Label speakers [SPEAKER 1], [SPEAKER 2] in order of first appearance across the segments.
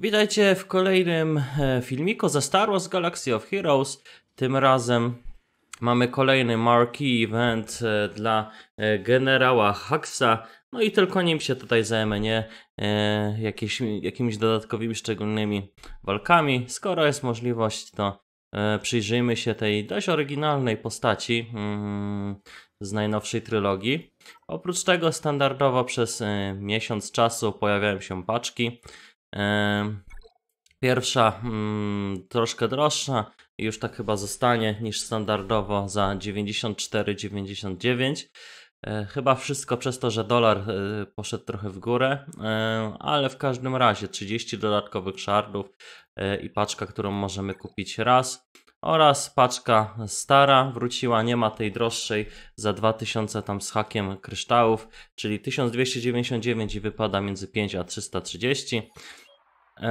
[SPEAKER 1] Witajcie w kolejnym e, filmiku ze Star Wars Galaxy of Heroes. Tym razem mamy kolejny marquee event e, dla e, generała Huxa. No i tylko nim się tutaj zajmę, nie jakieś, jakimiś dodatkowymi, szczególnymi walkami. Skoro jest możliwość, to przyjrzyjmy się tej dość oryginalnej postaci mm, z najnowszej trylogii. Oprócz tego standardowo przez miesiąc czasu pojawiają się paczki Pierwsza mm, troszkę droższa i już tak chyba zostanie niż standardowo za 94,99. E, chyba wszystko przez to, że dolar e, poszedł trochę w górę, e, ale w każdym razie 30 dodatkowych szardów i paczka, którą możemy kupić raz oraz paczka stara wróciła, nie ma tej droższej za 2000 tam z hakiem kryształów, czyli 1299 i wypada między 5 a 330. E,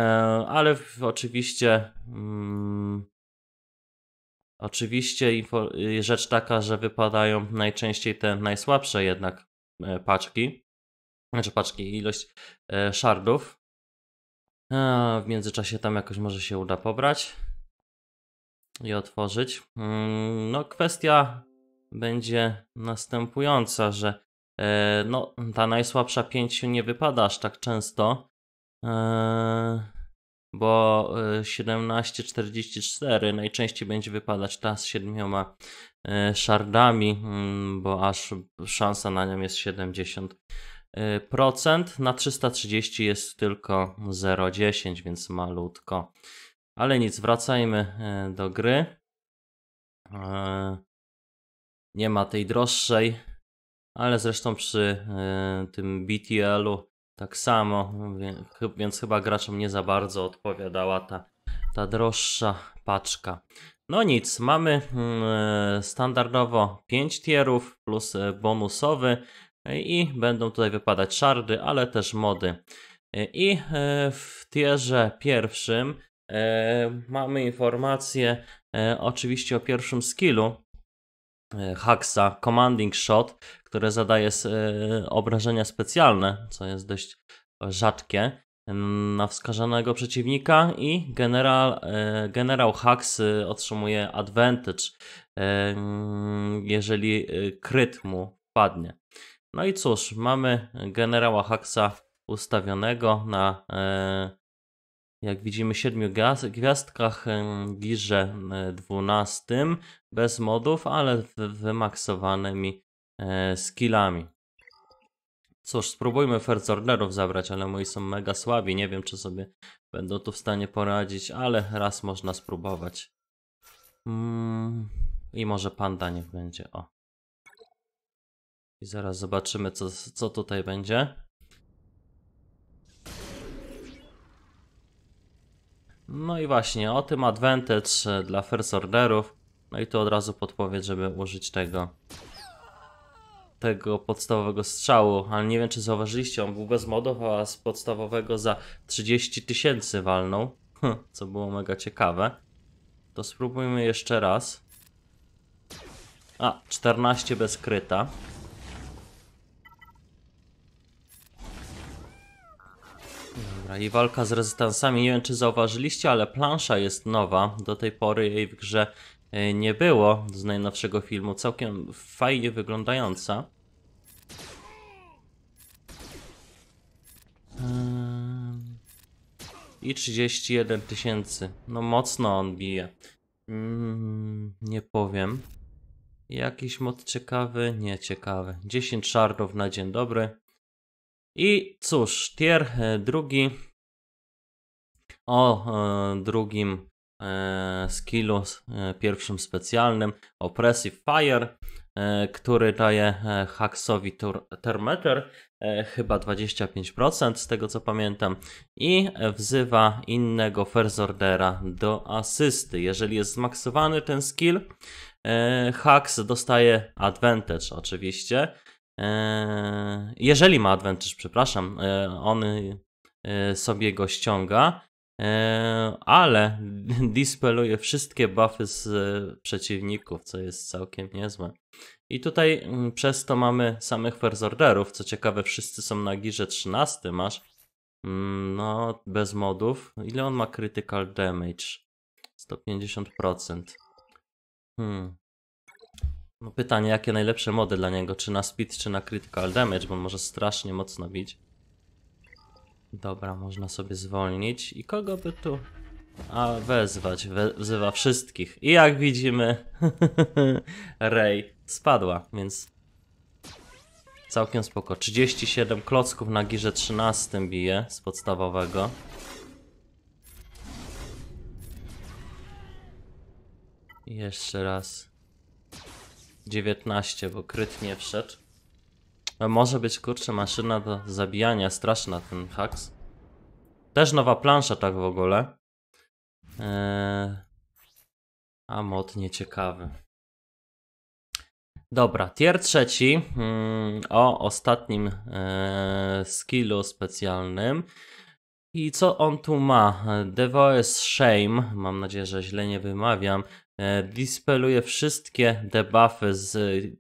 [SPEAKER 1] ale oczywiście mm, oczywiście y, rzecz taka, że wypadają najczęściej te najsłabsze jednak e, paczki, znaczy paczki, ilość e, szardów. E, w międzyczasie tam jakoś może się uda pobrać i otworzyć. Mm, no, kwestia będzie następująca, że e, no, ta najsłabsza 5 nie wypada aż tak często, e, bo 1744 e, najczęściej będzie wypadać ta z siedmioma szardami, mm, bo aż szansa na nią jest 70%. Procent na 330 jest tylko 0,10, więc malutko. Ale nic, wracajmy e, do gry. E, nie ma tej droższej, ale zresztą przy e, tym BTL-u tak samo, więc chyba graczom nie za bardzo odpowiadała ta, ta droższa paczka. No nic, mamy mm, standardowo 5 tierów plus bonusowy i będą tutaj wypadać szardy, ale też mody. I w tierze pierwszym E, mamy informację e, oczywiście o pierwszym skillu, e, Haxa Commanding Shot, które zadaje obrażenia specjalne, co jest dość rzadkie, na wskazanego przeciwnika i general, generał Hux otrzymuje advantage, jeżeli kryt mu padnie. No i cóż, mamy generała Haxa ustawionego na jak widzimy, 7 gwiazdkach girze 12 bez modów, ale wymaksowanymi e, skillami. Cóż, spróbujmy First Orderów zabrać, ale moi są mega słabi. Nie wiem, czy sobie będą tu w stanie poradzić, ale raz można spróbować. Mm, I może Panda niech będzie, o. I zaraz zobaczymy, co, co tutaj będzie. No i właśnie, o tym advantage e, dla first orderów. No i tu od razu podpowiedź, żeby użyć tego tego podstawowego strzału, ale nie wiem czy zauważyliście, on był bez modów, a z podstawowego za 30 tysięcy walnął, hm, co było mega ciekawe. To spróbujmy jeszcze raz. A, 14 bez kryta. Dobra, i walka z rezystansami. Nie wiem, czy zauważyliście, ale plansza jest nowa. Do tej pory jej w grze e, nie było z najnowszego filmu. Całkiem fajnie wyglądająca. Ehm, I 31 tysięcy. No mocno on bije. Mm, nie powiem. Jakiś mod ciekawy? Nie ciekawy. 10 szardów na dzień dobry. I cóż, tier e, drugi. O e, drugim e, skillu, pierwszym specjalnym, Oppressive Fire, który daje Haxowi Termeter chyba 25% z tego co pamiętam i wzywa innego First Ordera do asysty. Jeżeli jest zmaksowany ten skill, Hax dostaje advantage oczywiście Eee, jeżeli ma Advantage, przepraszam, eee, on eee, sobie go ściąga, ale dispeluje wszystkie buffy z e, przeciwników, co jest całkiem niezłe. I tutaj mm, przez to mamy samych first orderów, co ciekawe wszyscy są na girze 13 masz, mm, no bez modów. Ile on ma critical damage? 150%. Hmm, no pytanie, jakie najlepsze mody dla niego? Czy na speed, czy na critical damage, bo może strasznie mocno bić. Dobra, można sobie zwolnić. I kogo by tu... A, wezwać. We wzywa wszystkich. I jak widzimy, Ray spadła, więc... Całkiem spoko. 37 klocków na girze 13 bije z podstawowego. jeszcze raz. 19, bo kryt nie wszedł. może być, kurczę, maszyna do zabijania. Straszna ten haks. Też nowa plansza tak w ogóle. Eee, a mod nieciekawy. Dobra, tier trzeci mm, o ostatnim eee, skillu specjalnym. I co on tu ma? Devoice Shame, mam nadzieję, że źle nie wymawiam. E, dispeluje wszystkie debuffy z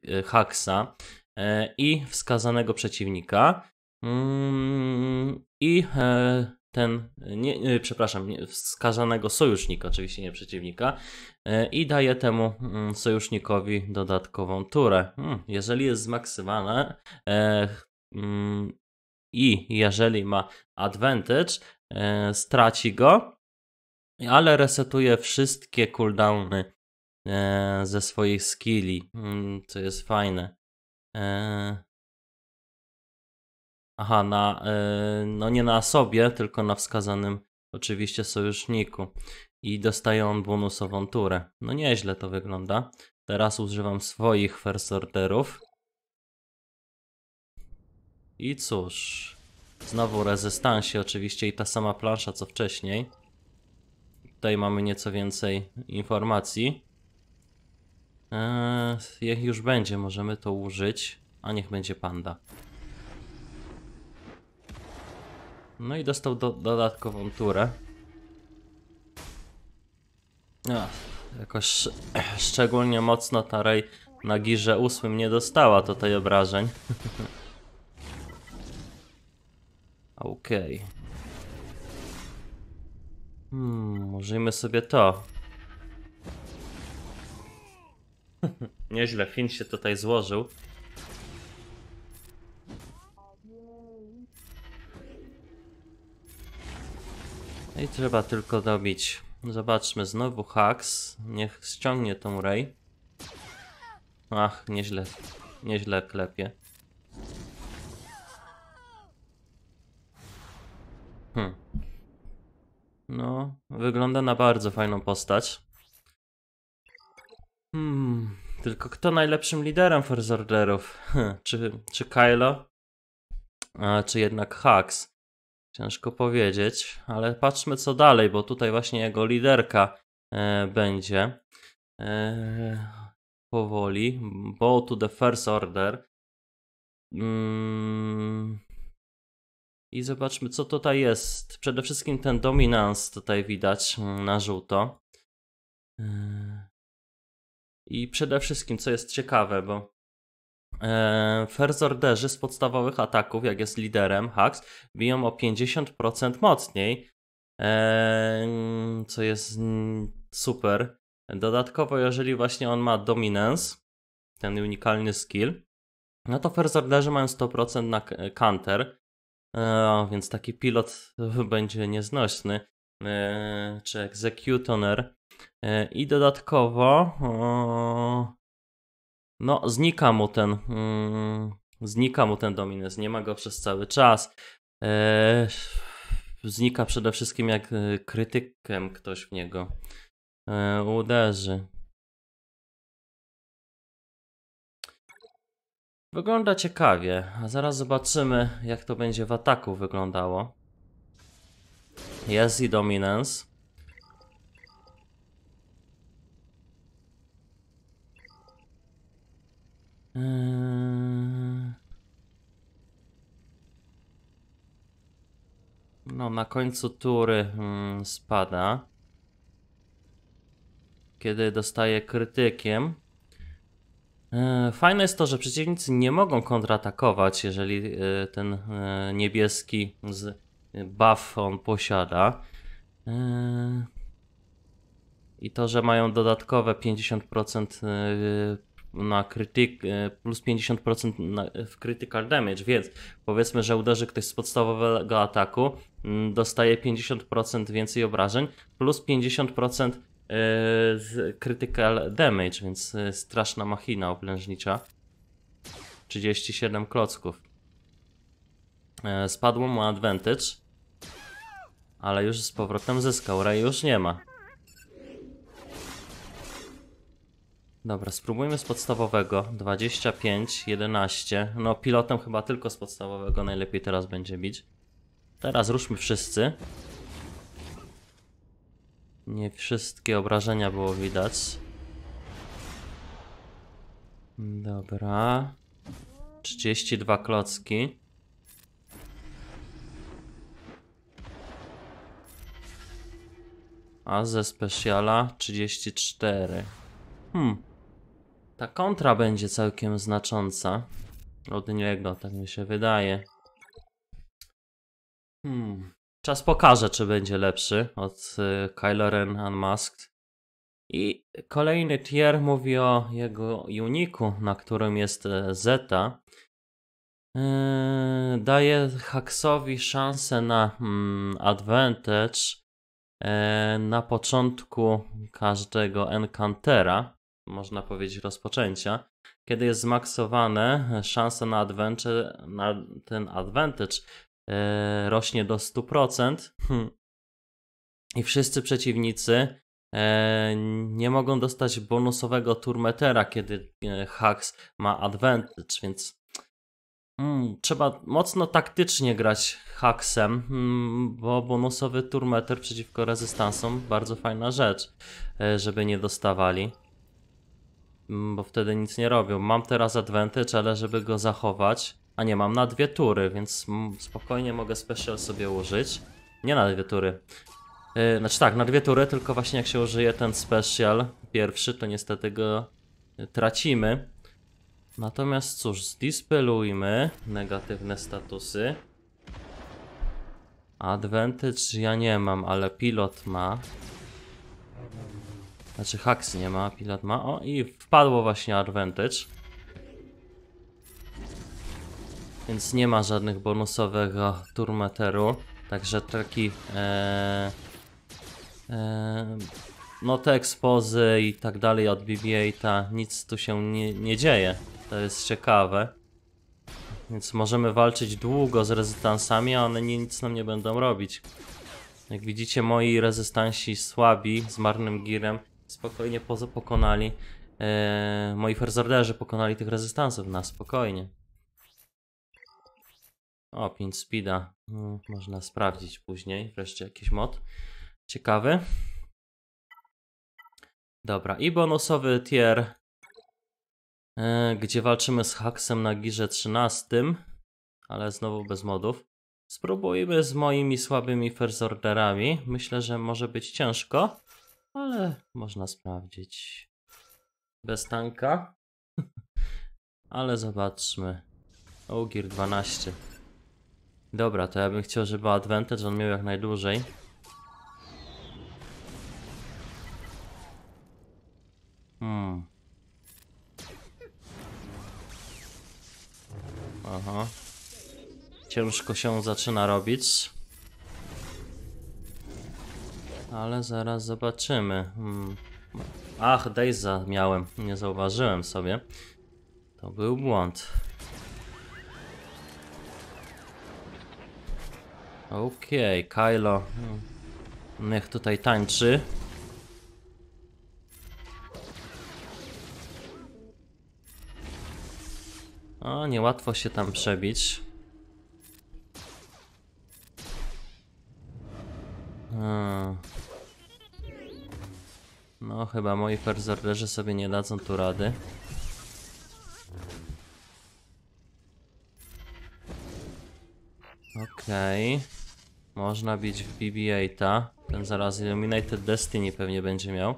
[SPEAKER 1] e, Haxa e, i wskazanego przeciwnika. Mm, I ten, nie, nie, przepraszam, wskazanego sojusznika, oczywiście nie przeciwnika, i daje temu mm, sojusznikowi dodatkową turę. Hmm, jeżeli jest zmaksywane mm, i jeżeli ma advantage, straci go ale resetuje wszystkie cooldowny e, ze swoich skilli, mm, co jest fajne. E, aha, na, e, no nie na sobie, tylko na wskazanym oczywiście sojuszniku. I dostaje on bonusową turę. No nieźle to wygląda. Teraz używam swoich first orderów. I cóż, znowu rezystansie oczywiście i ta sama plansza co wcześniej. Tutaj mamy nieco więcej informacji. Eee, jak już będzie, możemy to użyć. A niech będzie panda. No i dostał do, dodatkową turę. Ach, jakoś sz szczególnie mocno ta Rej na girze 8 nie dostała tutaj obrażeń. Okej. Okay. Hmm, użyjmy sobie to. Nieźle, Finn się tutaj złożył. No I trzeba tylko dobić. Zobaczmy, znowu haks. Niech ściągnie tą Ray. Ach, nieźle, nieźle klepie. Hmm. No, wygląda na bardzo fajną postać. Hmm, tylko kto najlepszym liderem First Orderów? Hm, czy, czy Kylo? A, czy jednak Hux? Ciężko powiedzieć, ale patrzmy co dalej, bo tutaj właśnie jego liderka e, będzie. E, powoli. Bo to the First Order. Mm, i zobaczmy, co tutaj jest. Przede wszystkim ten dominans tutaj widać mm, na żółto. Yy. I przede wszystkim, co jest ciekawe, bo yy, first orderzy z podstawowych ataków, jak jest liderem Hax, biją o 50% mocniej, yy, co jest mm, super. Dodatkowo, jeżeli właśnie on ma dominance, ten unikalny skill, no to first orderzy mają 100% na counter, E, więc taki pilot będzie nieznośny, e, czy executioner. E, I dodatkowo, no, znika mu ten, mm, znika mu ten Dominus, nie ma go przez cały czas. Znika przede wszystkim jak krytykiem ktoś w niego uderzy. Wygląda ciekawie, a zaraz zobaczymy jak to będzie w ataku wyglądało. Jest i dominance. Yy. No, na końcu tury hmm, spada. Kiedy dostaje krytykiem. E, fajne jest to, że przeciwnicy nie mogą kontratakować, jeżeli e, ten e, niebieski z buff on posiada. I to, że mają dodatkowe 50% na krytyk, plus 50% w critical damage, więc powiedzmy, że uderzy ktoś z podstawowego ataku, mm, dostaje 50% więcej obrażeń, plus 50% Y, z critical damage, więc y, straszna machina oblężnicza. 37 klocków. Y, Spadło mu advantage, ale już z powrotem zyskał. Ray już nie ma. Dobra, spróbujmy z podstawowego. 25, 11. No, pilotem chyba tylko z podstawowego najlepiej teraz będzie bić. Teraz ruszmy wszyscy. Nie wszystkie obrażenia było widać. Dobra. 32 klocki. A ze specjala 34. Hmm. Ta kontra będzie całkiem znacząca. Od niego, tak mi się wydaje. Hmm. Czas pokaże, czy będzie lepszy od y, Kylo Ren Unmasked. I kolejny tier mówi o jego uniku, na którym jest e, Zeta. E, daje Haxowi szansę na mm, advantage e, na początku każdego encantera, można powiedzieć rozpoczęcia. Kiedy jest zmaksowane, szanse na, adventure, na ten advantage E, rośnie do 100%. Hmm. I wszyscy przeciwnicy e, nie mogą dostać bonusowego turmetera, kiedy e, Hax ma advantage, więc hmm, trzeba mocno taktycznie grać Haxem, hmm, bo bonusowy turmeter przeciwko rezystansom bardzo fajna rzecz, żeby nie dostawali bo wtedy nic nie robią. Mam teraz advantage, ale żeby go zachować, a nie, mam na dwie tury, więc spokojnie mogę special sobie użyć. Nie na dwie tury. Yy, znaczy tak, na dwie tury, tylko właśnie jak się użyje ten special pierwszy, to niestety go y, tracimy. Natomiast cóż, zdispelujmy negatywne statusy. Advantage ja nie mam, ale pilot ma. Znaczy Hax nie ma, pilot ma. O i wpadło właśnie advantage. więc nie ma żadnych bonusowego turmeteru. Także taki e, e, no te ekspozy i tak dalej od bb ta nic tu się nie, nie dzieje. To jest ciekawe. Więc możemy walczyć długo z rezystansami, a one nic nam nie będą robić. Jak widzicie, moi rezystansi słabi, z marnym girem, spokojnie pokonali. Yy, moi ferzarderzy pokonali tych rezystansów na spokojnie. O, 5 speeda. Mm, można sprawdzić później. Wreszcie jakiś mod. Ciekawy. Dobra, i bonusowy tier, e, gdzie walczymy z Haxem na girze 13, ale znowu bez modów. Spróbujmy z moimi słabymi first orderami. Myślę, że może być ciężko, ale można sprawdzić. Bez tanka. ale zobaczmy. O gear 12. Dobra, to ja bym chciał, żeby advantage on miał jak najdłużej. Hmm. Aha. Ciężko się zaczyna robić. Ale zaraz zobaczymy. Hmm. Ach, Dejza miałem. Nie zauważyłem sobie. To był błąd. Okej, okay, Kylo. Niech tutaj tańczy. O, niełatwo się tam przebić. No, chyba moi perzorderzy sobie nie dadzą tu rady. Okej. Okay. Można bić w BB-8. Ten zaraz Illuminated Destiny pewnie będzie miał.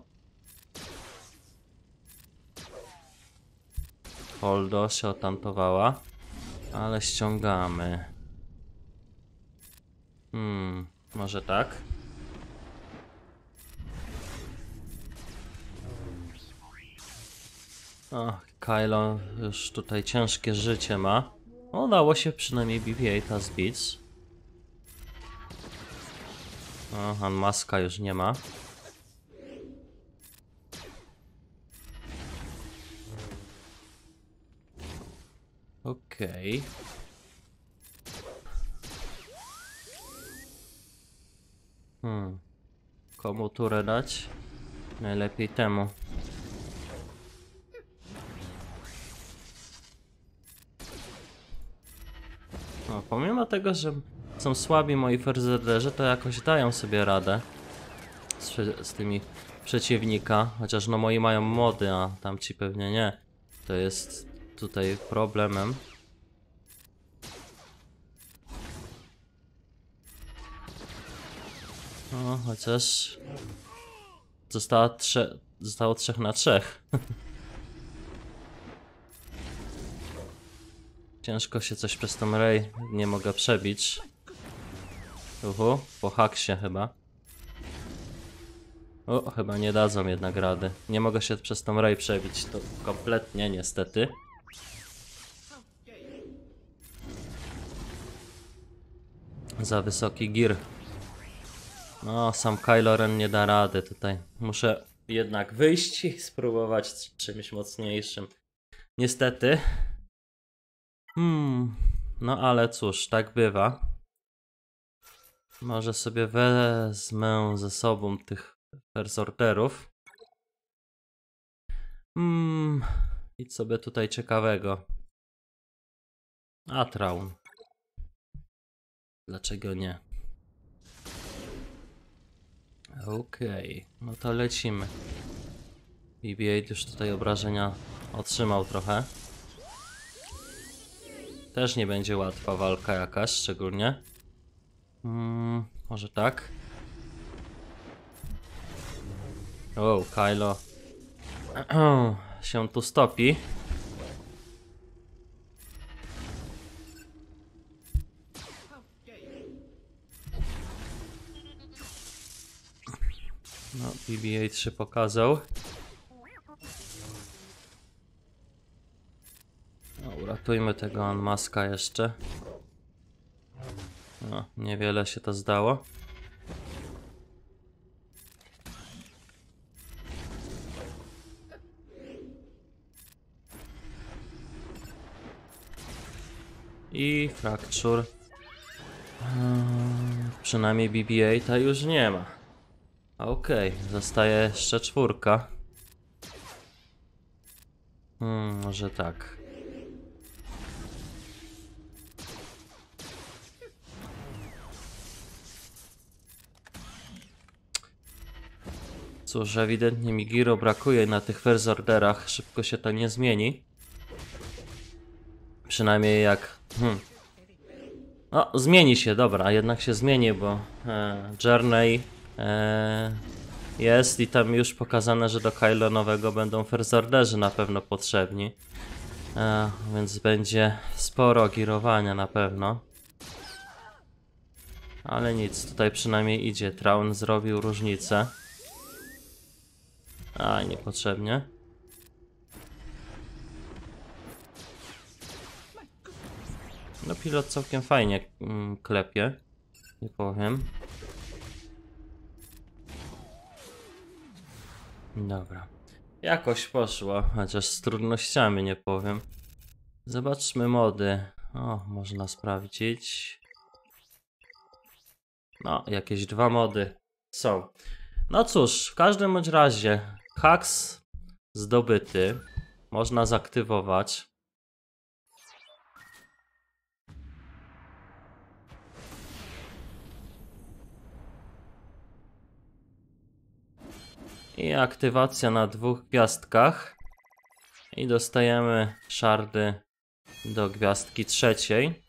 [SPEAKER 1] Holdo się otantowała. Ale ściągamy. Hmm, może tak? Ach, Kylo już tutaj ciężkie życie ma. Udało się przynajmniej BB-8 zbić. Aha, maska już nie ma. Okej. Okay. Hmm. Komu turę dać? Najlepiej temu. No, pomimo tego, że są słabi moi ferzererzy, to jakoś dają sobie radę z, z, tymi przeciwnika, chociaż no moi mają mody, a tamci pewnie nie. To jest tutaj problemem. No, chociaż została trze zostało trzech na trzech. Ciężko się coś przez tą rej nie mogę przebić. Uhu, po haksie chyba. O, chyba nie dadzą jednak rady. Nie mogę się przez tą raj przebić, to kompletnie niestety. Za wysoki gir. No, sam Kylo Ren nie da rady tutaj. Muszę jednak wyjść i spróbować czymś mocniejszym. Niestety. Hmm, no ale cóż, tak bywa. Może sobie wezmę ze sobą tych persorterów. Mm, i co sobie tutaj ciekawego. Atraun. Dlaczego nie? Okej, okay. no to lecimy. BB-8 już tutaj obrażenia otrzymał trochę. Też nie będzie łatwa walka jakaś, szczególnie. Mm, może tak? O, Kylo się tu stopi. No, BB-8 pokazał. No, uratujmy tego Anmaska jeszcze. No, niewiele się to zdało. I fraktur. Hmm, przynajmniej BB-8 już nie ma. Okej, okay, zostaje jeszcze czwórka. Hmm, może tak. Cóż, ewidentnie mi giro brakuje na tych first orderach. Szybko się to nie zmieni. Przynajmniej jak... Hmm. No, zmieni się, dobra, jednak się zmieni, bo e, Journey e, jest i tam już pokazane, że do Kylo nowego będą ferzorderzy na pewno potrzebni. E, więc będzie sporo girowania na pewno. Ale nic, tutaj przynajmniej idzie. Traun zrobił różnicę. A, niepotrzebnie. No pilot całkiem fajnie mm, klepie, nie powiem. Dobra. Jakoś poszło, chociaż z trudnościami nie powiem. Zobaczmy mody. O, można sprawdzić. No, jakieś dwa mody są. No cóż, w każdym bądź razie Haks zdobyty. Można zaktywować. I aktywacja na dwóch gwiazdkach. I dostajemy szardy do gwiazdki trzeciej.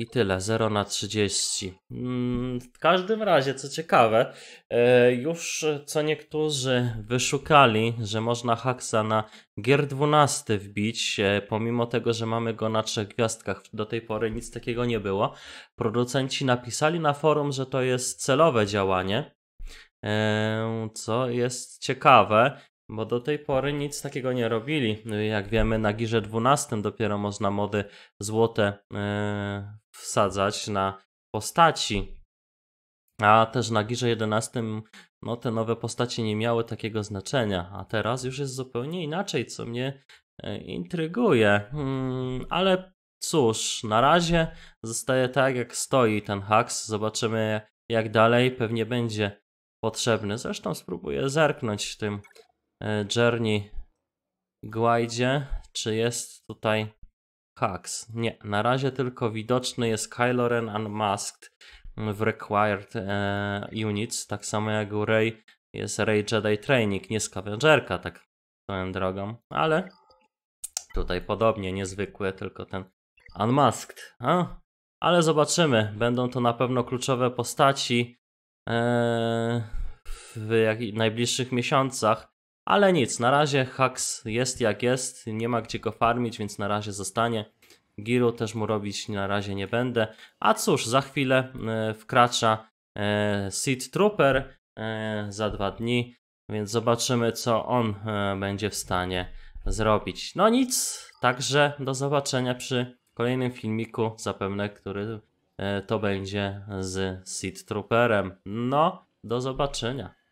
[SPEAKER 1] I tyle, 0 na 30. Mm, w każdym razie, co ciekawe, e, już e, co niektórzy wyszukali, że można haksa na gier 12 wbić, e, pomimo tego, że mamy go na trzech gwiazdkach. Do tej pory nic takiego nie było. Producenci napisali na forum, że to jest celowe działanie, co jest ciekawe, bo do tej pory nic takiego nie robili. Jak wiemy, na Girze 12 dopiero można mody złote wsadzać na postaci. A też na Girze 11 no, te nowe postacie nie miały takiego znaczenia, a teraz już jest zupełnie inaczej, co mnie e, intryguje. Hmm, ale cóż, na razie zostaje tak, jak stoi ten haks. Zobaczymy, jak dalej pewnie będzie potrzebny. Zresztą spróbuję zerknąć w tym e, Journey Guide, czy jest tutaj Hacks. Nie, na razie tylko widoczny jest Kylo Ren Unmasked w Required e, Units, tak samo jak u Rey jest Rey Jedi Training, nie skawężerka, tak swoją drogą, ale tutaj podobnie, niezwykły, tylko ten Unmasked. A? Ale zobaczymy, będą to na pewno kluczowe postaci e, w najbliższych miesiącach. Ale nic, na razie haks jest jak jest, nie ma gdzie go farmić, więc na razie zostanie. Giru też mu robić na razie nie będę. A cóż, za chwilę e, wkracza e, Seed Trooper e, za dwa dni, więc zobaczymy co on będzie w stanie zrobić. No nic, także do zobaczenia przy kolejnym filmiku, zapewne, który to będzie z Seed Trooperem. No, do zobaczenia.